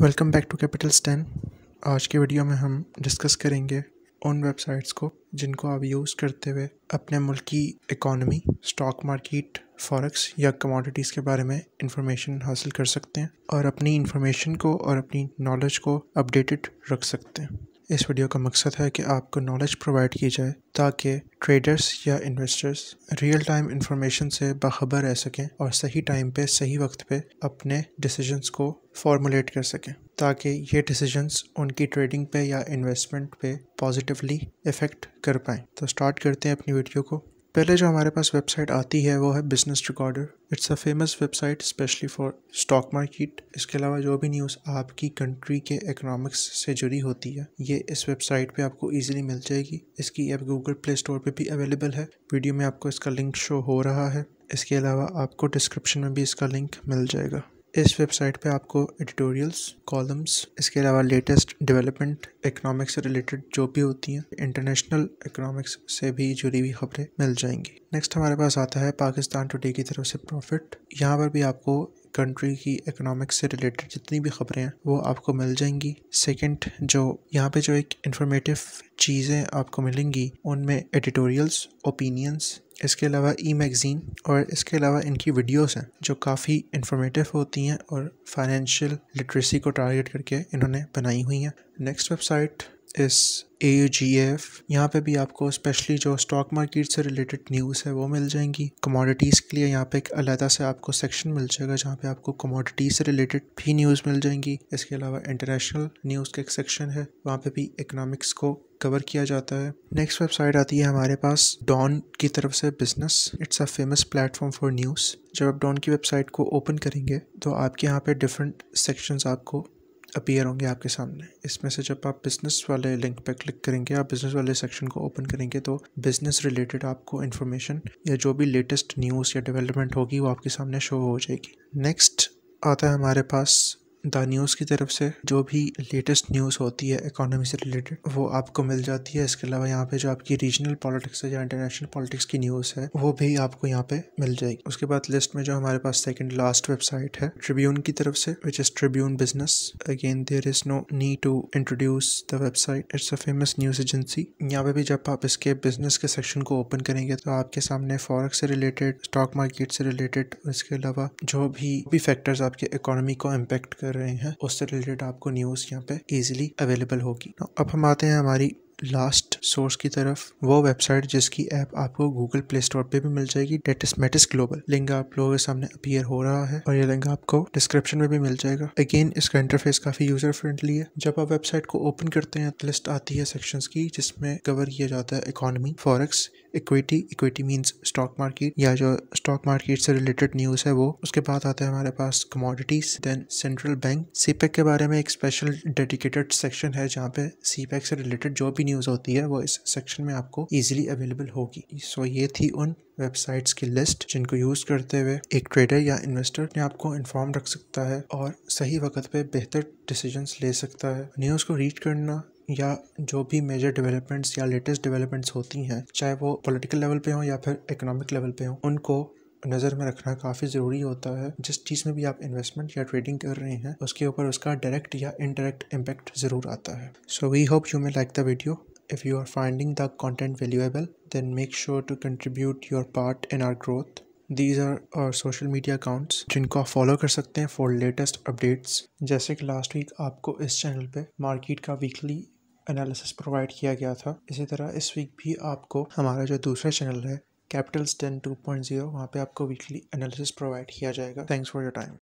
welcome back to Capitalstan आज के video में हम डिस्कस करेंगे उन वेबसाइट्स को जिनको आप यूज़ करते हुए अपने मुल्क की इकॉनमी स्टॉक मार्केट फॉरेक्स या कमोडिटीज़ के बारे में इंफॉर्मेशन हासिल कर सकते हैं और अपनी इंफॉर्मेशन को और अपनी नॉलेज को अपडेटेड रख सकते हैं इस वीडियो का मकसद है कि आपको नॉलेज प्रोवाइड की जाए ताकि ट्रेडर्स या इन्वेस्टर्स रियल टाइम इंफॉर्मेशन से बाखबर रह सकें और सही टाइम पे सही वक्त पे अपने डिसीजंस को फॉर्मुलेट कर सकें ताकि ये डिसीजंस उनकी ट्रेडिंग पे या इन्वेस्टमेंट पे पॉजिटिवली इफ़ेक्ट कर पाएँ तो स्टार्ट करते हैं अपनी वीडियो को पहले जो हमारे पास वेबसाइट आती है वो है Business Recorder it's a famous website specially for stock market इसके अलावा जो भी न्यूज़ आपकी कंट्री के इकोनॉमिक्स से जुड़ी होती है ये इस वेबसाइट पे आपको इजीली मिल जाएगी इसकी ऐप गूगल प्ले स्टोर पे भी अवेलेबल है वीडियो में आपको इसका लिंक शो हो रहा है इसके अलावा आपको डिस्क्रिप्शन में भी इसका लिंक मिल जाएगा इस वेबसाइट पे आपको एडिटोरियल्स कॉलम्स इसके अलावा लेटेस्ट डेवलपमेंट इकोनॉमिक्स से रिलेटेड जो भी होती हैं इंटरनेशनल इकोनॉमिक्स से भी जुड़ी हुई खबरें मिल जाएंगी नेक्स्ट हमारे पास आता है पाकिस्तान टुडे की तरफ से प्रॉफिट यहाँ पर भी आपको कंट्री की इकोनॉमिक्स से रिलेटेड जितनी भी खबरें हैं वो आपको मिल जाएंगी सेकंड जो यहाँ पे जो एक इंफॉर्मेटिव चीज़ें आपको मिलेंगी उनमें एडिटोरियल्स ओपिनियंस इसके अलावा ई मैगज़ीन और इसके अलावा इनकी वीडियोस हैं जो काफ़ी इंफॉर्मेटिव होती हैं और फाइनेंशियल लिटरेसी को टारगेट करके इन्होंने बनाई हुई हैं नेक्स्ट वेबसाइट इस ए जी एफ यहाँ पर भी आपको स्पेशली जो स्टॉक मार्केट से रिलेटेड न्यूज़ है वो मिल जाएंगी कमोडिटीज़ के लिए यहाँ पे एक अलहदा से आपको सेक्शन मिल जाएगा जहाँ पे आपको कमोडिटीज़ से रिलेटेड भी न्यूज़ मिल जाएंगी इसके अलावा इंटरनेशनल न्यूज़ का एक सेक्शन है वहाँ पे भी इकोनॉमिक्स को कवर किया जाता है नेक्स्ट वेबसाइट आती है हमारे पास डॉन की तरफ से business it's a famous platform for news जब आप डॉन की वेबसाइट को ओपन करेंगे तो आपके यहाँ पे डिफरेंट सेक्शंस आपको अपीयर होंगे आपके सामने इसमें से जब आप बिज़नेस वाले लिंक पर क्लिक करेंगे आप बिज़नेस वाले सेक्शन को ओपन करेंगे तो बिज़नेस रिलेटेड आपको इन्फॉर्मेशन या जो भी लेटेस्ट न्यूज़ या डेवलपमेंट होगी वो आपके सामने शो हो जाएगी नेक्स्ट आता है हमारे पास द न्यूज़ की तरफ से जो भी लेटेस्ट न्यूज़ होती है इकोनॉमी से रिलेटेड वो आपको मिल जाती है इसके अलावा यहाँ पे जो आपकी रीजनल पॉलिटिक्स है या इंटरनेशनल पॉलिटिक्स की न्यूज़ है वो भी आपको यहाँ पे मिल जाएगी उसके बाद लिस्ट में जो हमारे पास सेकंड लास्ट वेबसाइट है ट्रिब्यून की तरफ से which is Tribune business again there is no need to introduce the website it's a famous news agency यहाँ पे भी जब आप इसके बिजनेस के सेक्शन को ओपन करेंगे तो आपके सामने फॉरक से रिलेटेड स्टॉक मार्केट से रिलेटेड इसके अलावा जो भी, भी फैक्टर्स आपके इकोनॉमी को इम्पेक्ट कर कर रहे हैं उससे रिलेटेड आपको न्यूज़ यहाँ पे इजिली अवेलेबल होगी अब हम आते हैं हमारी लास्ट सोर्स की तरफ वो वेबसाइट जिसकी ऐप आपको गूगल प्ले स्टोर पे भी मिल जाएगी डेटिस मेटिस ग्लोबल लिंक आप लोगों के सामने अपीयर हो रहा है और ये लिंक आपको डिस्क्रिप्शन में भी मिल जाएगा अगेन इसका इंटरफेस काफी यूजर फ्रेंडली है जब आप वेबसाइट को ओपन करते हैं लिस्ट तो आती है सेक्शंस की जिसमें कवर किया जाता है economy forex equity equity means stock market या जो स्टॉक मार्केट से रिलेटेड न्यूज़ है वो उसके बाद आता है हमारे पास commodities then central bank CPEC के बारे में एक स्पेशल डेडिकेटेड सेक्शन है जहाँ पे सीपेक e से रिलेटेड जो भी न्यूज़ होती है वो इस सेक्शन में आपको ईजिली अवेलेबल होगी सो so, ये थी उन वेबसाइट्स की लिस्ट जिनको यूज़ करते हुए एक ट्रेडर या इन्वेस्टर ने आपको इन्फॉर्म रख सकता है और सही वक्त पे बेहतर डिसीजंस ले सकता है न्यूज़ को रीड करना या जो भी मेजर डेवलपमेंट्स या लेटेस्ट डेवलपमेंट्स होती हैं चाहे वो पॉलिटिकल लेवल पे हो या फिर इकोनॉमिक लेवल पे हो उनको नज़र में रखना काफ़ी ज़रूरी होता है जिस चीज़ में भी आप इन्वेस्टमेंट या ट्रेडिंग कर रहे हैं उसके ऊपर उसका डायरेक्ट या इनडायरेक्ट इम्पैक्ट ज़रूर आता है so we hope you may like the video if you are finding the content valuable then make sure to contribute your part in our growth These are our social media accounts जिनको आप follow कर सकते हैं for latest updates जैसे कि last week आपको इस channel पे मार्केट का वीकली एनालिसिस प्रोवाइड किया गया था इसी तरह इस वीक भी आपको हमारा जो दूसरा चैनल है Capitalstan two point zero वहाँ पर आपको वीकली एनालिसिस प्रोवाइड किया जाएगा थैंक्स फॉर योर टाइम